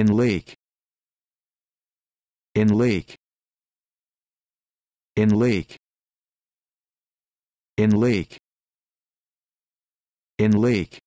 in lake in lake in lake in lake in lake